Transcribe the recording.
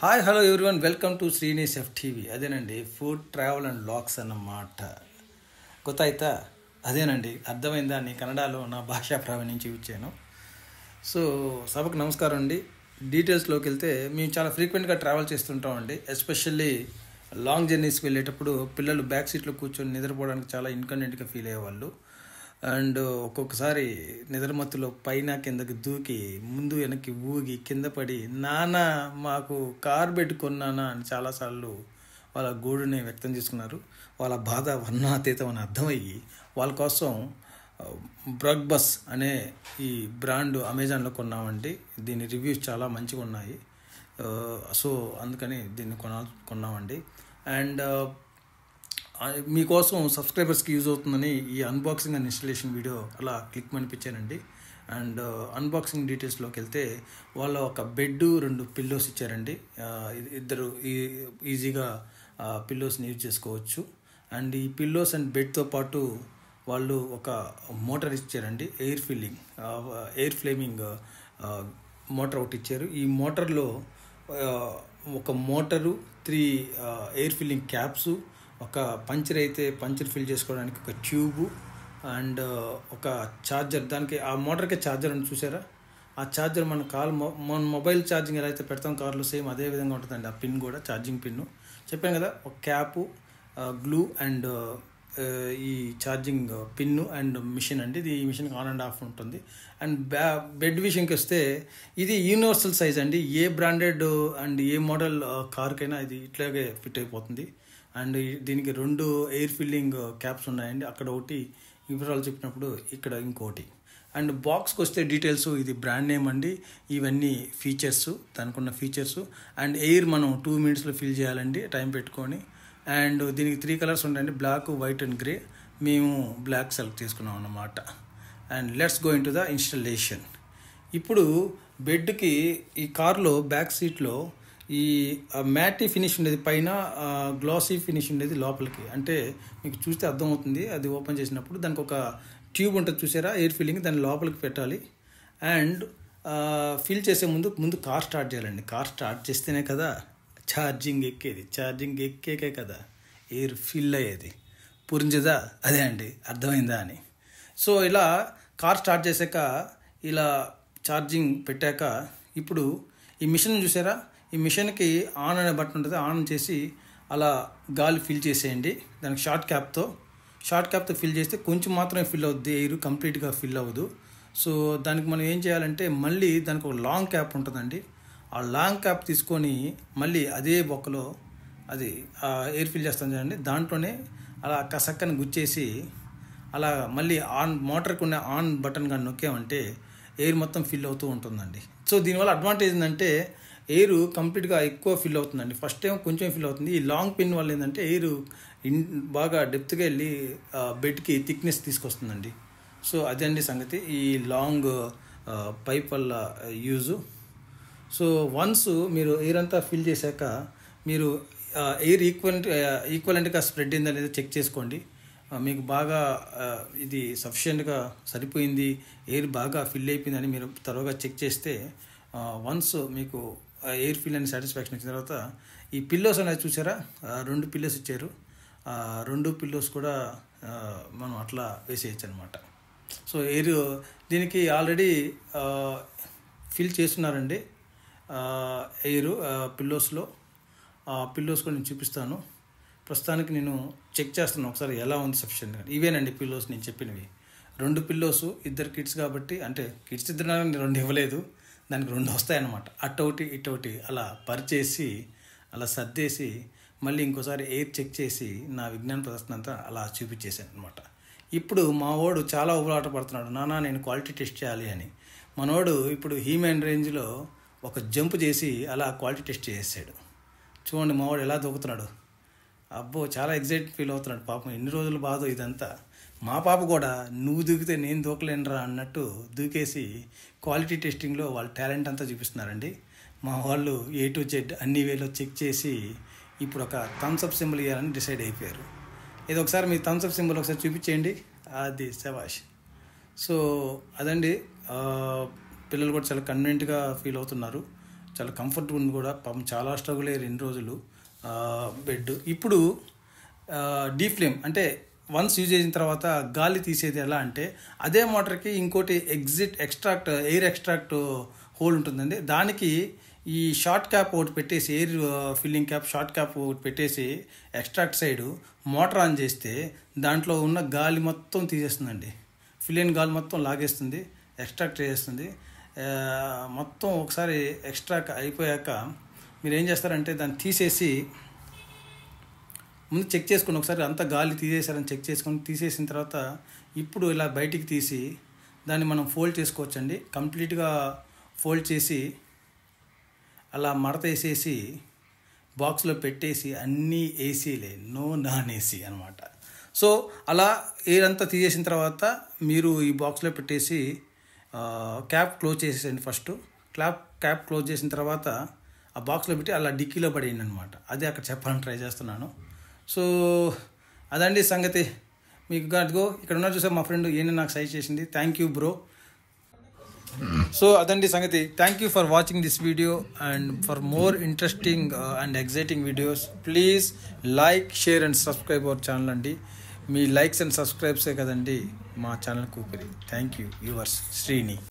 hi hello everyone welcome to Srini's F TV అదేనండి food travel and లాక్స్ అన్నమాట కొత్త అయితే అదేనండి అర్థమైందా నీ కన్నడలో నా భాషా ప్రావీణ్యం ఇచ్చాను సో సభకు నమస్కారం అండి డీటెయిల్స్లోకి వెళ్తే మేము చాలా ఫ్రీక్వెంట్గా ట్రావెల్ చేస్తుంటామండి ఎస్పెషల్లీ లాంగ్ జర్నీస్కి వెళ్ళేటప్పుడు పిల్లలు బ్యాక్ సీట్లో కూర్చొని నిద్రపోవడానికి చాలా ఇన్కన్వీనియంట్గా ఫీల్ అయ్యేవాళ్ళు అండ్ ఒక్కొక్కసారి నిద్రమత్తులో పైన కిందకి దూకి ముందు వెనక్కి ఊగి కింద పడి నాన్న మాకు కారు పెట్టుకున్నానా అని చాలాసార్లు వాళ్ళ గోడుని వ్యక్తం చేసుకున్నారు వాళ్ళ బాధ వర్ణాతీతం అని అర్థమయ్యి వాళ్ళ కోసం బ్రగ్ బస్ అనే ఈ బ్రాండ్ అమెజాన్లో కొన్నామండి దీని రివ్యూస్ చాలా మంచిగా ఉన్నాయి సో అందుకని దీన్ని కొనాలి కొన్నామండి అండ్ మీకోసం సబ్స్క్రైబర్స్కి యూజ్ అవుతుందని ఈ అన్బాక్సింగ్ అండ్ ఇన్స్టలేషన్ వీడియో అలా క్లిక్ అనిపించానండి అండ్ అన్బాక్సింగ్ డీటెయిల్స్లోకి వెళ్తే వాళ్ళు ఒక బెడ్ రెండు పిల్లోస్ ఇచ్చారండి ఇద్దరు ఈజీగా పిల్లోస్ని యూజ్ చేసుకోవచ్చు అండ్ ఈ పిల్లోస్ అండ్ బెడ్తో పాటు వాళ్ళు ఒక మోటార్ ఇచ్చారండి air filling air flaming motor ఒకటి ఇచ్చారు ఈ మోటార్లో ఒక motor three air filling caps ఒక పంచర్ అయితే పంచర్ ఫిల్ చేసుకోవడానికి ఒక ట్యూబు అండ్ ఒక ఛార్జర్ దానికి ఆ మోటార్కి ఛార్జర్ అని చూసారా ఆ ఛార్జర్ మన కాల్ మన మొబైల్ ఛార్జింగ్ ఎలా అయితే పెడతాం కార్లో సేమ్ అదే విధంగా ఉంటుందండి ఆ పిన్ కూడా ఛార్జింగ్ పిన్ను చెప్పాను కదా ఒక క్యాపు గ్లూ అండ్ ఈ ఛార్జింగ్ పిన్ను అండ్ మిషన్ అండి ఇది ఈ మిషన్కి ఆన్ అండ్ ఆఫ్ ఉంటుంది అండ్ బ్యా బెడ్ విషయంకి వస్తే ఇది యూనివర్సల్ సైజ్ అండి ఏ బ్రాండెడ్ అండ్ ఏ మోడల్ కార్కైనా ఇది ఇట్లాగే ఫిట్ అయిపోతుంది అండ్ దీనికి రెండు ఎయిర్ ఫిల్లింగ్ క్యాప్స్ ఉన్నాయండి అక్కడ ఒకటి వివరాలు చెప్పినప్పుడు ఇక్కడ ఇంకోటి అండ్ బాక్స్కి వస్తే డీటెయిల్స్ ఇది బ్రాండ్ నేమ్ అండి ఇవన్నీ ఫీచర్స్ దానికున్న ఫీచర్స్ అండ్ ఎయిర్ మనం టూ మినిట్స్లో ఫిల్ చేయాలండి టైం పెట్టుకొని అండ్ దీనికి త్రీ కలర్స్ ఉంటాయండి బ్లాక్ వైట్ అండ్ గ్రే మేము బ్లాక్ సెలెక్ట్ చేసుకున్నాం అన్నమాట and let's go into the installation ఇప్పుడు బెడ్కి ఈ కార్లో బ్యాక్ సీట్లో ఈ మ్యాటీ ఫినిష్ ఉండేది పైన గ్లాసీ ఫినిష్ ఉండేది లోపలికి అంటే మీకు చూస్తే అర్థమవుతుంది అది ఓపెన్ చేసినప్పుడు దానికి ఒక ట్యూబ్ ఉంటుంది చూసారా ఎయిర్ ఫిల్లింగ్ దాన్ని లోపలికి పెట్టాలి అండ్ ఫిల్ చేసే ముందు ముందు కార్ స్టార్ట్ చేయాలండి కార్ స్టార్ట్ చేస్తేనే కదా ఛార్జింగ్ ఎక్కేది ఛార్జింగ్ ఎక్కేకే కదా ఎయిర్ ఫిల్ అయ్యేది పురించదా అదే అండి అర్థమైందా అని సో ఇలా కార్ స్టార్ట్ చేశాక ఇలా ఛార్జింగ్ పెట్టాక ఇప్పుడు ఈ మిషన్ చూసారా ఈ మిషన్కి ఆన్ అనే బటన్ ఉంటుంది ఆన్ చేసి అలా గాలి ఫిల్ చేసేయండి దానికి షార్ట్ క్యాప్తో షార్ట్ క్యాప్తో ఫిల్ చేస్తే కొంచెం మాత్రమే ఫిల్ అవుద్ది ఎయిర్ కంప్లీట్గా ఫిల్ అవ్వదు సో దానికి మనం ఏం చేయాలంటే మళ్ళీ దానికి ఒక లాంగ్ క్యాప్ ఉంటుందండి ఆ లాంగ్ క్యాప్ తీసుకొని మళ్ళీ అదే బొక్కలో అది ఎయిర్ ఫిల్ చేస్తాం చూడండి దాంట్లోనే అలా కసక్కని గుచ్చేసి అలా మళ్ళీ ఆన్ మోటార్కి ఉన్న ఆన్ బటన్ కానీ నొక్కామంటే ఎయిర్ మొత్తం ఫిల్ అవుతూ ఉంటుందండి సో దీనివల్ల అడ్వాంటేజ్ ఏంటంటే ఎయిర్ కంప్లీట్గా ఎక్కువ ఫిల్ అవుతుందండి ఫస్ట్ టైం కొంచెం ఫిల్ అవుతుంది ఈ లాంగ్ పిన్ వల్ల ఏంటంటే ఎయిర్ ఇన్ బాగా డెప్త్గా వెళ్ళి బెడ్కి థిక్నెస్ తీసుకొస్తుందండి సో అదండి సంగతి ఈ లాంగ్ పైప్ వల్ల యూజు సో వన్స్ మీరు ఎయిర్ అంతా ఫిల్ చేశాక మీరు ఎయిర్ ఈక్వల్ ఈక్వలెంట్గా స్ప్రెడ్ అయింది అనేది చెక్ చేసుకోండి మీకు బాగా ఇది సఫిషియెంట్గా సరిపోయింది ఎయిర్ బాగా ఫిల్ అయిపోయిందని మీరు త్వరగా చెక్ చేస్తే వన్స్ మీకు ఎయిర్ ఫీల్ అని సాటిస్ఫాక్షన్ ఇచ్చిన తర్వాత ఈ పిల్లోస్ అనేది చూసారా రెండు పిల్లోస్ ఇచ్చారు రెండు పిల్లోస్ కూడా మనం అట్లా వేసేయచ్చు అనమాట సో ఎయిర్ దీనికి ఆల్రెడీ ఫిల్ చేస్తున్నారండి ఎయిర్ పిల్లోస్లో ఆ పిల్లోస్ కూడా నేను చూపిస్తాను ప్రస్తుతానికి నేను చెక్ చేస్తున్నాను ఒకసారి ఎలా ఉంది సఫిషియెంట్గా ఇవేనండి పిల్లోస్ నేను చెప్పినవి రెండు పిల్లోస్ ఇద్దరు కిడ్స్ కాబట్టి అంటే కిడ్స్ ఇద్దరు రెండు ఇవ్వలేదు దానికి రెండు వస్తాయన్నమాట అటోటి ఇటోటి అలా పరిచేసి అలా సర్దేసి మళ్ళీ ఇంకోసారి ఎయిర్ చెక్ చేసి నా విజ్ఞాన ప్రదర్శన అంతా అలా చూపించేశాను అనమాట ఇప్పుడు మా వాడు చాలా ఉబలాట పడుతున్నాడు నానా నేను క్వాలిటీ టెస్ట్ చేయాలి అని మనోడు ఇప్పుడు హ్యూమన్ రేంజ్లో ఒక జంప్ చేసి అలా క్వాలిటీ టెస్ట్ చేసాడు చూడండి మావాడు ఎలా దూకుతున్నాడు అబ్బో చాలా ఎగ్జైట్ ఫీల్ అవుతున్నాడు పాపం ఎన్ని రోజులు బాధో ఇదంతా మా పాప కూడా నువ్వు దూకితే నేను దూకలేనురా అన్నట్టు దూకేసి క్వాలిటీ టెస్టింగ్లో వాళ్ళ టాలెంట్ అంతా చూపిస్తున్నారండి మా వాళ్ళు ఏ టు జెడ్ అన్ని వేలో చెక్ చేసి ఇప్పుడు ఒక థమ్స్అప్ సింబల్ ఇవ్వాలని డిసైడ్ అయిపోయారు ఇది ఒకసారి మీ థమ్స్అప్ సింబల్ ఒకసారి చూపించేయండి అది శబాష్ సో అదండి పిల్లలు కూడా చాలా కన్వీనెంట్గా ఫీల్ అవుతున్నారు చాలా కంఫర్ట్ ఉంది కూడా పాపం చాలా స్ట్రగుల్ అయ్యారు ఎన్ని రోజులు బెడ్ ఇప్పుడు డీప్ ఫ్లేమ్ అంటే వన్స్ యూజ్ చేసిన తర్వాత గాలి తీసేది ఎలా అంటే అదే మోటార్కి ఇంకోటి exit extract air extract hole ఉంటుందండి దానికి ఈ షార్ట్ క్యాప్ ఒకటి పెట్టేసి air filling cap short cap ఒకటి పెట్టేసి ఎక్స్ట్రాక్ట్ సైడ్ మోటార్ ఆన్ చేస్తే దాంట్లో ఉన్న గాలి మొత్తం తీసేస్తుందండి ఫిల్లింగ్ గాలి మొత్తం లాగేస్తుంది ఎక్స్ట్రాక్ట్ చేస్తుంది మొత్తం ఒకసారి ఎక్స్ట్రాక్ట్ అయిపోయాక మీరు ఏం చేస్తారంటే దాన్ని తీసేసి ముందు చెక్ చేసుకుని ఒకసారి అంత గాలి తీసేశారని చెక్ చేసుకుని తీసేసిన తర్వాత ఇప్పుడు ఇలా బయటికి తీసి దాన్ని మనం ఫోల్డ్ చేసుకోవచ్చండి కంప్లీట్గా ఫోల్డ్ చేసి అలా మడత వేసేసి బాక్స్లో పెట్టేసి అన్నీ ఏసీలే నో నాన్ ఏసీ అనమాట సో అలా ఏదంతా తీసేసిన తర్వాత మీరు ఈ బాక్స్లో పెట్టేసి క్యాప్ క్లోజ్ చేసేసండి ఫస్ట్ క్లాప్ క్యాప్ క్లోజ్ చేసిన తర్వాత ఆ బాక్స్లో పెట్టి అలా డిక్కీలో పడేయండి అనమాట అదే అక్కడ చెప్పాలని ట్రై చేస్తున్నాను సో అదండి సంగతి మీకు గట్గో ఇక్కడ ఉన్నారు చూసా మా ఫ్రెండ్ ఏం నాకు సజెస్ట్ చేసింది థ్యాంక్ యూ బ్రో సో అదండి సంగతి thank you for watching this video and for more interesting and exciting videos please like share and subscribe our channel అండి మీ లైక్స్ అండ్ సబ్స్క్రైబ్సే కదండి మా ఛానల్ కూపిరి థ్యాంక్ యూ యువర్స్ శ్రీని